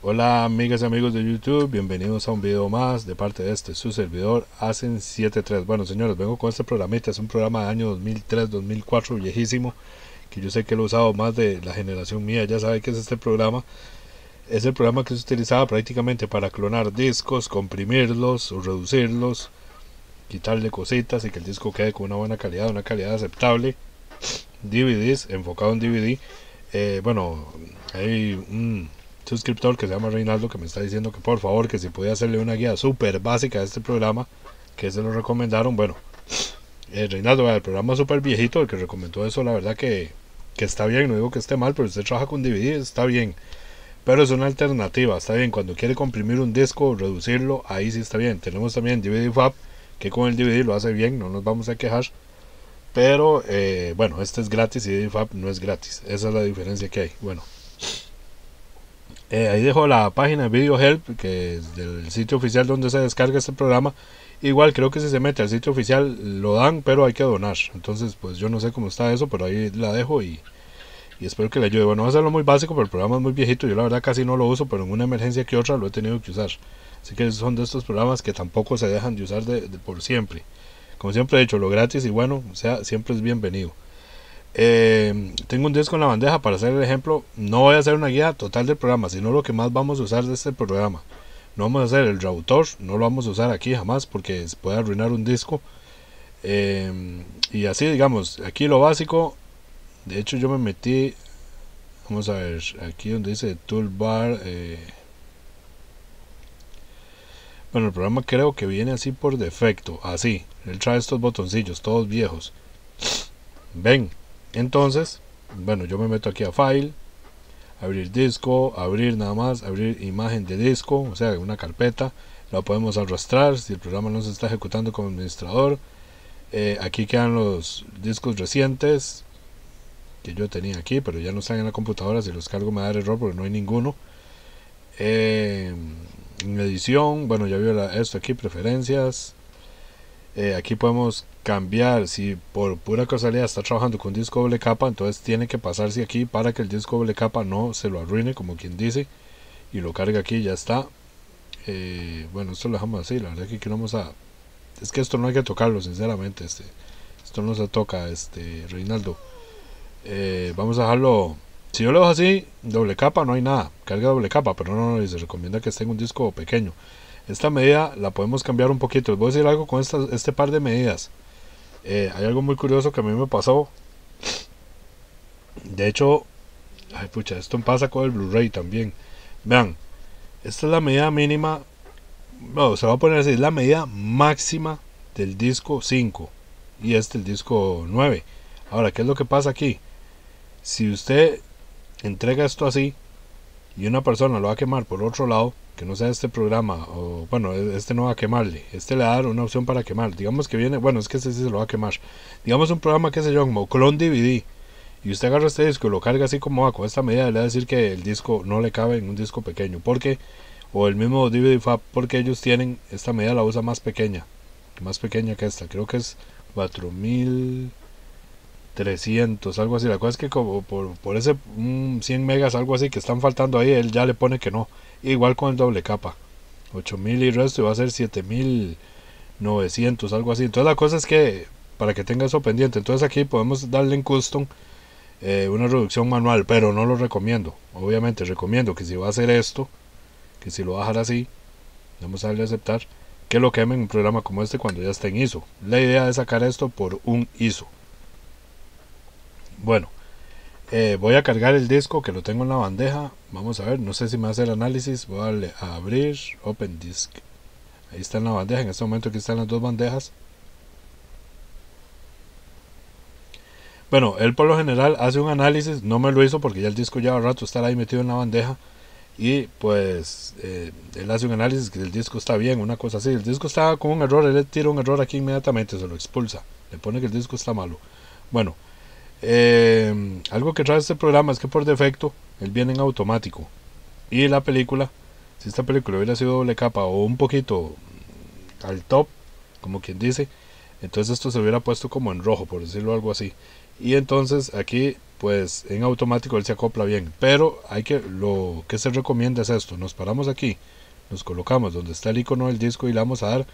Hola amigas y amigos de YouTube, bienvenidos a un video más de parte de este, su servidor Hacen 73. Bueno señores, vengo con este programita, es un programa de año 2003-2004, viejísimo, que yo sé que lo he usado más de la generación mía, ya sabe que es este programa. Es el programa que se utilizaba prácticamente para clonar discos, comprimirlos o reducirlos, quitarle cositas y que el disco quede con una buena calidad, una calidad aceptable. DVDs, enfocado en DVD. Eh, bueno, hay un suscriptor que se llama Reinaldo que me está diciendo que por favor que si podía hacerle una guía súper básica a este programa que se lo recomendaron. Bueno, eh, Reinaldo, el programa súper viejito, el que recomendó eso, la verdad que, está bien, no digo que esté mal, pero usted trabaja con DVD, está bien. Pero es una alternativa, está bien. Cuando quiere comprimir un disco, reducirlo, ahí sí está bien. Tenemos también DVD Fab, que con el DVD lo hace bien, no nos vamos a quejar. Pero eh, bueno, este es gratis y DVD Fab no es gratis. Esa es la diferencia que hay. Bueno, eh, ahí dejo la página Video Help, que es del sitio oficial donde se descarga este programa. Igual creo que si se mete al sitio oficial lo dan, pero hay que donar. Entonces, pues yo no sé cómo está eso, pero ahí la dejo y, espero que le ayude. Bueno, va a lo muy básico, pero el programa es muy viejito. Yo la verdad casi no lo uso, pero en una emergencia que otra lo he tenido que usar. Así que son de estos programas que tampoco se dejan de usar por siempre. Como siempre he dicho, lo gratis y bueno, sea, siempre es bienvenido. Eh, tengo un disco en la bandeja para hacer el ejemplo. No voy a hacer una guía total del programa, sino lo que más vamos a usar de este programa. No vamos a hacer el router, no lo vamos a usar aquí jamás porque se puede arruinar un disco. Eh, y así, digamos, aquí lo básico. De hecho, yo me metí. Vamos a ver, aquí donde dice toolbar. Eh, bueno, el programa creo que viene así por defecto, así. Él trae estos botoncillos, todos viejos. Ven, entonces, bueno, yo me meto aquí a File, abrir disco, abrir nada más, abrir imagen de disco, o sea, una carpeta, la podemos arrastrar si el programa no se está ejecutando como administrador. Eh, aquí quedan los discos recientes que yo tenía aquí, pero ya no están en la computadora, si los cargo me da error porque no hay ninguno. Eh, en edición, bueno, ya veo esto aquí, preferencias, eh, aquí podemos cambiar si por pura casualidad está trabajando con disco doble capa entonces tiene que pasarse aquí para que el disco doble capa no se lo arruine como quien dice y lo carga aquí ya está eh, bueno esto lo dejamos así la verdad es que aquí vamos a es que esto no hay que tocarlo sinceramente este, esto no se toca este Reinaldo eh, vamos a dejarlo si yo lo dejo así doble capa no hay nada carga doble capa pero no, no les recomienda que esté en un disco pequeño esta medida la podemos cambiar un poquito. Les voy a decir algo con este par de medidas. Eh, hay algo muy curioso que a mí me pasó. De hecho, ay pucha, esto pasa con el Blu-ray también. Vean, esta es la medida mínima. no, se va a poner así, es la medida máxima del disco 5 y este el disco 9. Ahora, ¿qué es lo que pasa aquí? Si usted entrega esto así y una persona lo va a quemar por otro lado, que no sea este programa, o bueno, e-, este no va a quemarle, este le va a dar una opción para quemar, digamos que viene, bueno, es que este sí se lo va a quemar, digamos un programa que se llama Clone DVD, y usted agarra este disco y lo carga así como va, con esta medida le va a decir que el disco no le cabe en un disco pequeño, porque, o el mismo DVD FAB, porque ellos tienen, esta medida la usa más pequeña, más pequeña que esta, creo que es 4000... 300, algo así. La cosa es que como por, ese 100 megas, algo así, que están faltando ahí, él ya le pone que no. Igual con el doble capa. 8000 y resto y va a ser 7900, algo así. Entonces la cosa es que, para que tenga eso pendiente, entonces aquí podemos darle en custom eh, una reducción manual, pero no lo recomiendo. Obviamente recomiendo que si va a hacer esto, que si lo va así, vamos a darle a aceptar, que lo queme en un programa como este cuando ya está en ISO. La idea es sacar esto por un ISO. Bueno, eh, voy a cargar el disco que lo tengo en la bandeja. Vamos a ver, no sé si me hace el análisis. Voy a darle a abrir Open Disk. Ahí está en la bandeja. En este momento aquí están las dos bandejas. Bueno, él por lo general hace un análisis. No me lo hizo porque ya el disco lleva rato estar ahí metido en la bandeja. Y pues eh, él hace un análisis que el disco está bien, una cosa así. El disco está con un error, él le tira un error aquí inmediatamente, se lo expulsa. Le pone que el disco está malo. Bueno, eh, algo que trae este programa es que por defecto él viene en automático. Y la película, si esta película hubiera sido doble capa o un poquito al top, como quien dice, entonces esto se hubiera puesto como en rojo, por decirlo algo así. Y entonces aquí, pues en automático él se acopla bien. Pero hay que, lo que se recomienda es esto: nos paramos aquí, nos colocamos donde está el icono del disco y le vamos a dar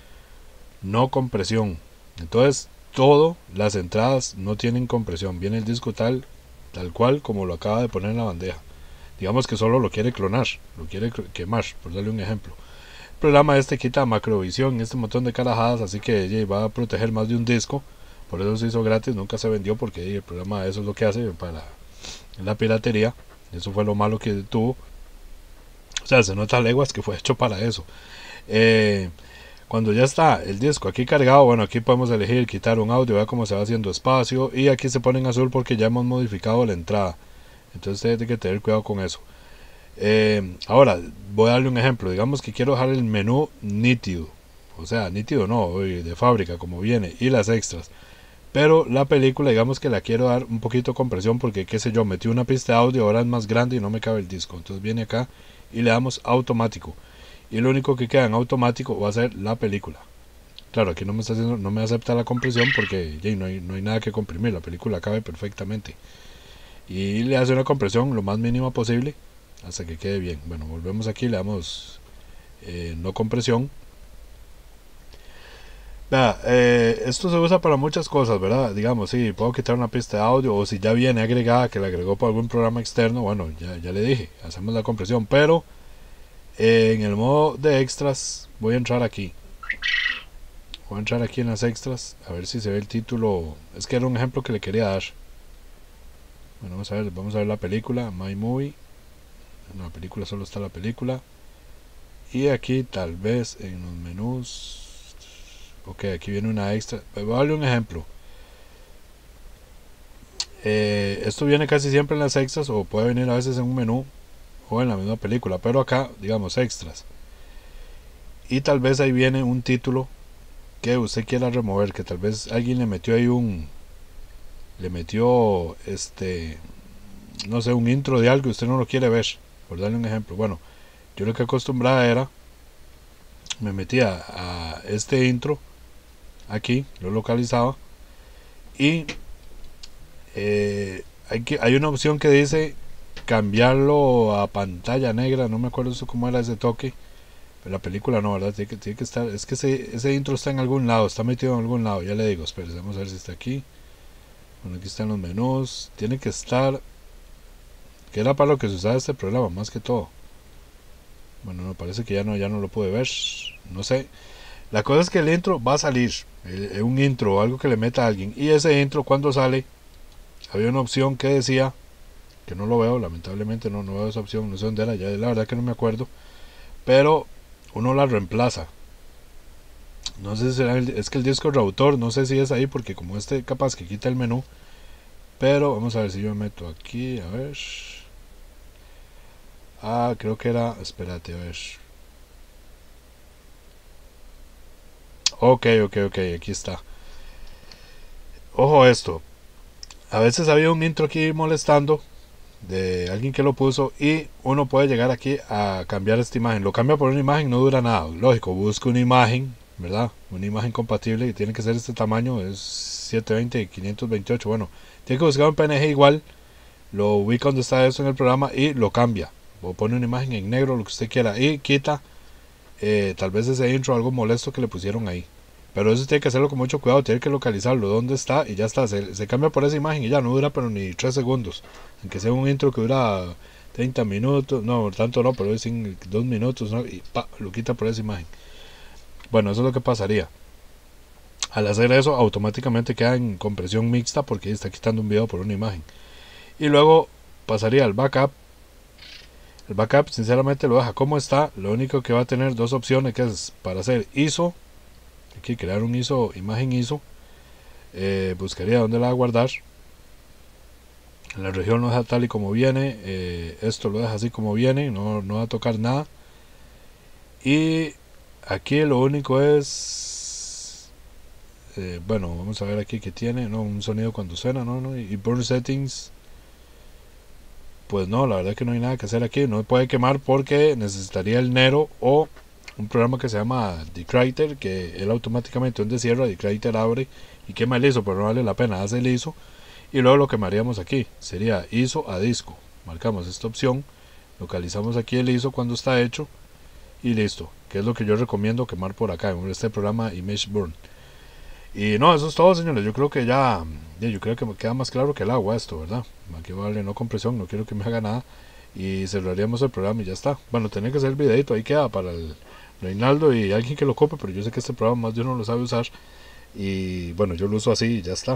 no compresión. Entonces todo, las entradas no tienen compresión, viene el disco tal, tal cual como lo acaba de poner en la bandeja. Digamos que solo lo quiere clonar, lo quiere quemar, por darle un ejemplo. El programa este quita macrovisión, este montón de carajadas, así que ella va a proteger más de un disco, por eso se hizo gratis, nunca se vendió porque el programa eso es lo que hace para la piratería, eso fue lo malo que tuvo. O sea, se nota leguas que fue hecho para eso. Eh, cuando ya está el disco aquí cargado, bueno, aquí podemos elegir quitar un audio, vea cómo se va haciendo espacio y aquí se pone en azul porque ya hemos modificado la entrada. Entonces hay que tener cuidado con eso. Eh, ahora, voy a darle un ejemplo. Digamos que quiero dejar el menú nítido. O sea, nítido no, de fábrica como viene y las extras. Pero la película, digamos que la quiero dar un poquito de compresión porque, qué sé yo, metí una pista de audio, ahora es más grande y no me cabe el disco. Entonces viene acá y le damos automático y lo único que queda en automático va a ser la película. Claro, aquí no me, está haciendo, no me acepta la compresión porque no, hay, nada que comprimir, la película cabe perfectamente. Y le hace una compresión lo más mínima posible hasta que quede bien. Bueno, volvemos aquí, le damos eh, no compresión. Eh, esto se usa para muchas cosas, ¿verdad? Digamos, si puedo quitar una pista de audio o si ya viene agregada, que la agregó por algún programa externo, bueno, ya, ya le dije, hacemos la compresión, pero en el modo de extras voy a entrar aquí voy a entrar aquí en las extras a ver si se ve el título es que era un ejemplo que le quería dar bueno vamos a ver vamos a ver la película my movie en la película solo está la película y aquí tal vez en los menús ok aquí viene una extra voy a darle un ejemplo eh, esto viene casi siempre en las extras o puede venir a veces en un menú o en la misma película, pero acá, digamos, extras. Y tal vez ahí viene un título que usted quiera remover, que tal vez alguien le metió ahí un, le metió, este, no sé, un intro de algo y usted no lo quiere ver, por darle un ejemplo. Bueno, yo lo que acostumbraba era, me metía a este intro, aquí, lo localizaba, y eh, hay, hay una opción que dice cambiarlo a pantalla negra, no me acuerdo eso cómo era ese toque. Pero la película no, ¿verdad? Tiene que, estar, es que ese, intro está en algún lado, está metido en algún lado, ya le digo, espera, vamos a ver si está aquí. Bueno, aquí están los menús, tiene que estar, que era para lo que se usaba este programa, más que todo. Bueno, me parece que ya no, ya no lo pude ver, no sé. La cosa es que el intro va a salir, eh, un intro o algo que le meta a alguien. Y ese intro cuando sale, había una opción que decía que no lo veo, lamentablemente no, no veo esa opción, no sé dónde era, ya la verdad que no me acuerdo, pero uno la reemplaza. No sé si será el, es que el disco reautor, no sé si es ahí porque como este capaz que quita el menú, pero vamos a ver si yo meto aquí, a ver. Ah, creo que era, espérate, a ver. Ok, ok, ok, aquí está. Ojo esto. A veces había un intro aquí molestando de alguien que lo puso y uno puede llegar aquí a cambiar esta imagen. Lo cambia por una imagen, no dura nada. Lógico, busca una imagen, ¿verdad? Una imagen compatible y tiene que ser este tamaño, es 720 528. Bueno, tiene que buscar un PNG igual, lo ubica donde está eso en el programa y lo cambia. O pone una imagen en negro, lo que usted quiera y quita eh, tal vez ese intro algo molesto que le pusieron ahí. Pero eso tiene que hacerlo con mucho cuidado, tiene que localizarlo, dónde está y ya está. Se, cambia por esa imagen y ya no dura pero ni 3 segundos. Aunque sea un intro que dura 30 minutos, no, tanto no, pero es 2 minutos y pa, lo quita por esa imagen. Bueno, eso es lo que pasaría. Al hacer eso, automáticamente queda en compresión mixta porque está quitando un video por una imagen. Y luego pasaría al backup el backup sinceramente lo deja como está. Lo único que va a tener dos opciones que es para hacer ISO aquí crear un ISO, imagen ISO, eh, buscaría dónde la va a guardar, la región lo deja tal y como viene, eh, esto lo deja así como viene, no, no va a tocar nada, y aquí lo único es, eh, bueno, vamos a ver aquí que tiene, no, un sonido cuando suena, no, no, y burn settings, pues no, la verdad que no hay nada que hacer aquí, no puede quemar porque necesitaría el Nero o un programa que se llama Decryter, que él automáticamente donde cierra, Decryter abre y quema el ISO, pero no vale la pena, hace el ISO y luego lo quemaríamos aquí, sería ISO a disco, marcamos esta opción, localizamos aquí el ISO cuando está hecho y listo, que es lo que yo recomiendo quemar por acá, en este programa Image Burn. Y no, eso es todo señores, yo creo que ya, yo creo que queda más claro que el agua esto, ¿verdad? Aquí vale no compresión, no quiero que me haga nada y cerraríamos el programa y ya está. Bueno, tenía que hacer el videito, ahí queda para el Reinaldo y alguien que lo cope, pero yo sé que este programa más de no lo sabe usar. Y bueno, yo lo uso así y ya está.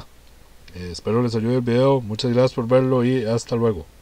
Eh, espero les ayude el video. Muchas gracias por verlo y hasta luego.